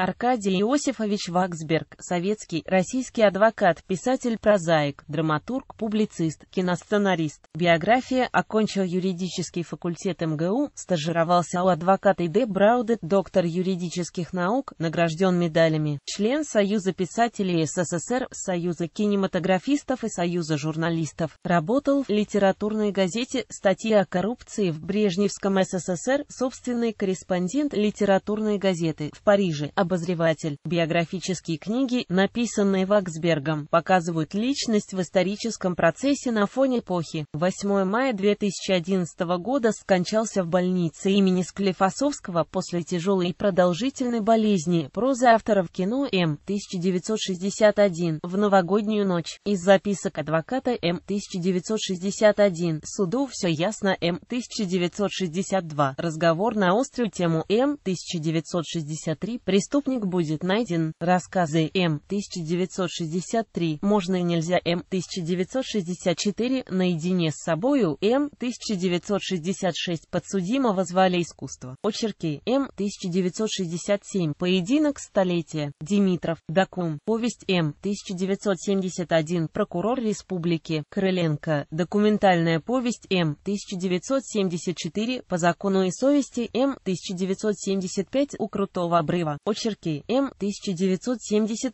Аркадий Иосифович Ваксберг, советский, российский адвокат, писатель, прозаик, драматург, публицист, киносценарист. Биография окончил юридический факультет МГУ, стажировался у адвоката Иде Брауде, доктор юридических наук, награжден медалями, член Союза писателей СССР, Союза кинематографистов и Союза журналистов. Работал в литературной газете «Статьи о коррупции» в Брежневском СССР, собственный корреспондент литературной газеты в Париже, обозреватель. Биографические книги, написанные Ваксбергом, показывают личность в историческом процессе на фоне эпохи. 8 мая 2011 года скончался в больнице имени Склифосовского после тяжелой и продолжительной болезни. Проза авторов кино М. 1961 в новогоднюю ночь. Из записок адвоката М. 1961 суду все ясно М. 1962 разговор на острую тему М. 1963 преступ преступник будет найден. Рассказы М. 1963 «Можно и нельзя» М. 1964 «Наедине с собою» М. 1966 «Подсудимого звали искусство». Очерки М. 1967 «Поединок столетия» Димитров. Дакум. Повесть М. 1971 «Прокурор республики» Крыленко. Документальная повесть М. 1974 «По закону и совести» М. 1975 «У крутого обрыва». Очерки Очерки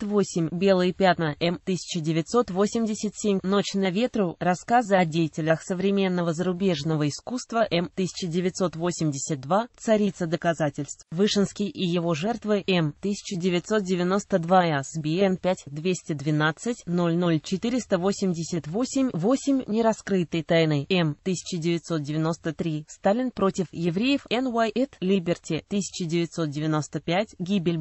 М1978, Белые пятна М1987, Ночь на ветру, Рассказы о деятелях современного зарубежного искусства М1982, Царица доказательств, Вышинский и его жертвы М1992 СБН 5 212 00 488 8 Нераскрытые тайны М1993, Сталин против евреев NY at 1995, Гибель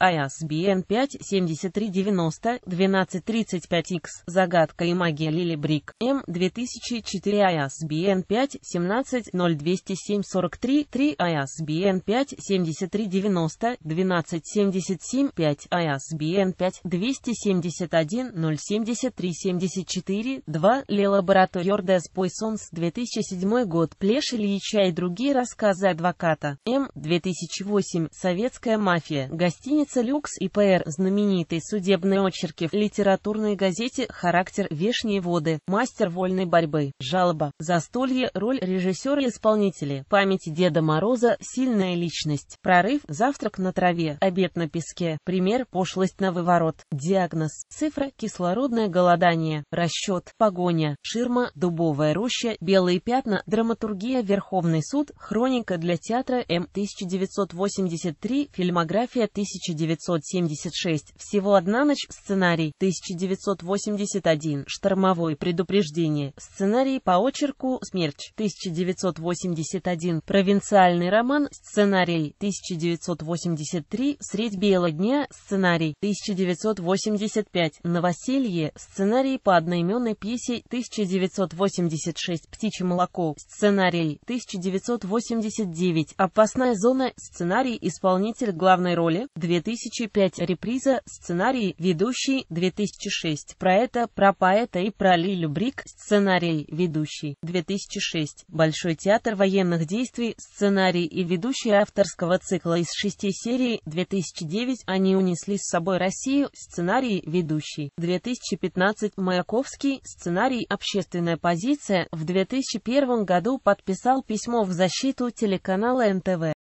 ISBN 5-7390-1235-X. Загадка и магия Лили Брик. М. 2004 ISBN 5-17-0207-43-3 ISBN 5-7390-1277-5 ISBN 5-271-073-74-2 Ле Лабораториор Дес Пойсонс 2007 год Плеш Ильича и другие рассказы адвоката. М. 2008 Советская мафия. Гостиница Страница «Люкс» и «ПР» знаменитой судебной очерки в литературной газете «Характер вешние воды», «Мастер вольной борьбы», «Жалоба», «Застолье», «Роль и режиссера-исполнителя», «Память Деда Мороза», «Сильная личность», «Прорыв», «Завтрак на траве», «Обед на песке», «Пример», «Пошлость на выворот», «Диагноз», «Цифра», «Кислородное голодание», «Расчет», «Погоня», «Ширма», «Дубовая роща», «Белые пятна», «Драматургия», «Верховный суд», «Хроника для театра М. 1983», «Фильмография 1900 1976 «Всего одна ночь» сценарий, 1981 «Штормовое предупреждение» сценарий по очерку «Смерч», 1981 «Провинциальный роман» сценарий, 1983 «Средь бела дня» сценарий, 1985 «Новоселье» сценарий по одноименной пьесе, 1986 «Птичье молоко» сценарий, 1989 «Опасная зона» сценарий исполнитель главной роли, 2000 2005 реприза, сценарий, ведущий, 2006 про это, про поэта и про Лилю Брик, сценарий, ведущий, 2006 Большой театр военных действий, сценарий и ведущий авторского цикла из шести серий, 2009 Они унесли с собой Россию, сценарий, ведущий, 2015 Маяковский, сценарий, общественная позиция, в 2001 году подписал письмо в защиту телеканала НТВ.